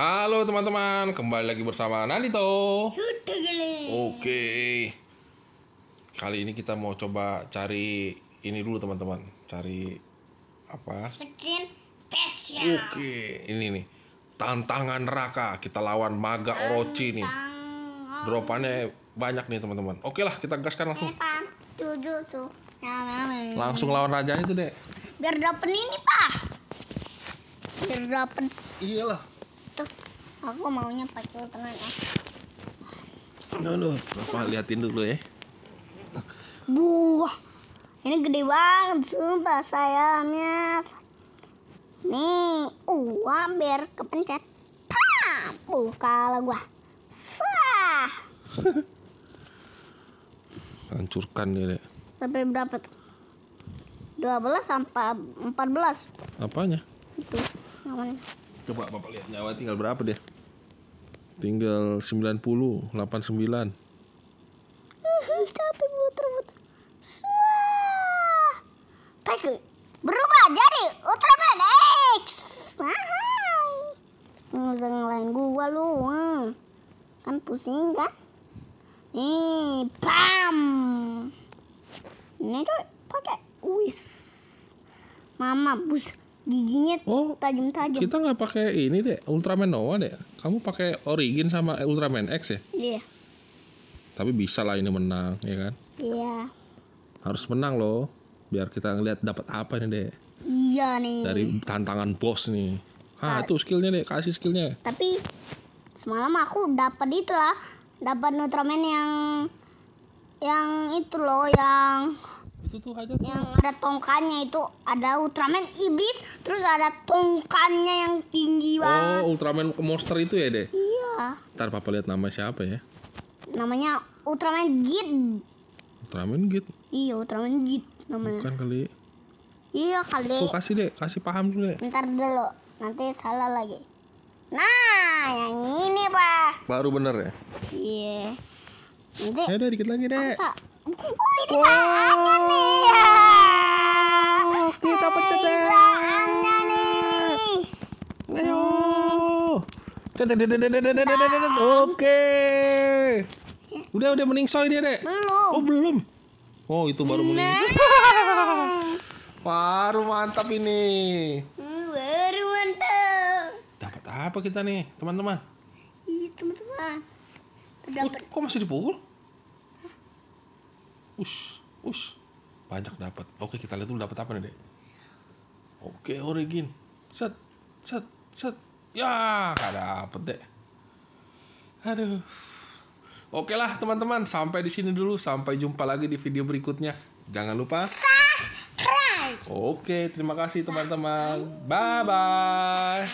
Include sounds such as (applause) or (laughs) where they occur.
Halo teman-teman, kembali lagi bersama Nandito. Oke. Kali ini kita mau coba cari ini dulu teman-teman, cari apa? Skin special. Oke, ini nih. Tantangan raka kita lawan Maga Orochi nih. Dropannya banyak nih teman-teman. Oke lah, kita gaskan langsung. Langsung lawan rajanya itu Dek. Biar dapet ini, Pak. Biar dapat Iyalah, tuh aku maunya pacul teman ya dulu bapak liatin dulu ya buah ini gede banget sumpah sayangnya nih uang biar kepencet tampu kalau gua sah (laughs) hancurkan dia sampai berapa tuh 12 sampai 14 apanya itu namanya Coba Bapak lihat nyawa tinggal berapa dia? Tinggal 90, 89. tapi muter-muter. baik berubah jadi Ultraman X. Nggak lain ngelain gua lu. Ah. Kan pusing kan? Nih, pam. Ini tuh pakai wis. Mama bus giginya oh, tajam-tajam. Kita nggak pakai ini deh, Ultraman Noah deh. Kamu pakai Origin sama eh, Ultraman X ya? Iya. Yeah. Tapi bisa lah ini menang, ya kan? Iya. Yeah. Harus menang loh, biar kita ngeliat dapat apa nih deh. Iya nih. Dari tantangan bos nih. Ah, tuh skillnya deh, kasih skillnya. Tapi semalam aku dapat itu lah, dapat Ultraman yang yang itu loh, yang itu tuh tuh. yang ada tongkannya itu ada Ultraman Ibis terus ada tongkannya yang tinggi oh, banget oh Ultraman monster itu ya deh iya ntar papa lihat nama siapa ya namanya Ultraman Git Ultraman Git iya Ultraman Git namanya bukan kali iya kali oh, kasih deh kasih paham dulu deh ntar dulu nanti salah lagi nah yang ini pak baru bener ya iya yeah. nanti ya udah dikit lagi deh Masa? Wih, ini wow. nih. Ya. Kita pecet deh. nih. Ayo. Oke. Udah udah meningsoi dia, Dek. Belum. Oh, belum. Oh, itu baru nah. meningsoi. (laughs) baru mantap ini. Hmm, baru mantap. Dapat apa kita nih, teman-teman? Iya, teman-teman. Dapat. kok masih dipukul? Ush, ush. Banyak dapat. Oke, kita lihat dulu dapat apa nih, Dek. Oke, Origin. Set, set, set. Ya, gak dapet, Dek. Aduh. Oke lah, teman-teman. Sampai di sini dulu. Sampai jumpa lagi di video berikutnya. Jangan lupa subscribe. Oke, terima kasih teman-teman. Bye-bye.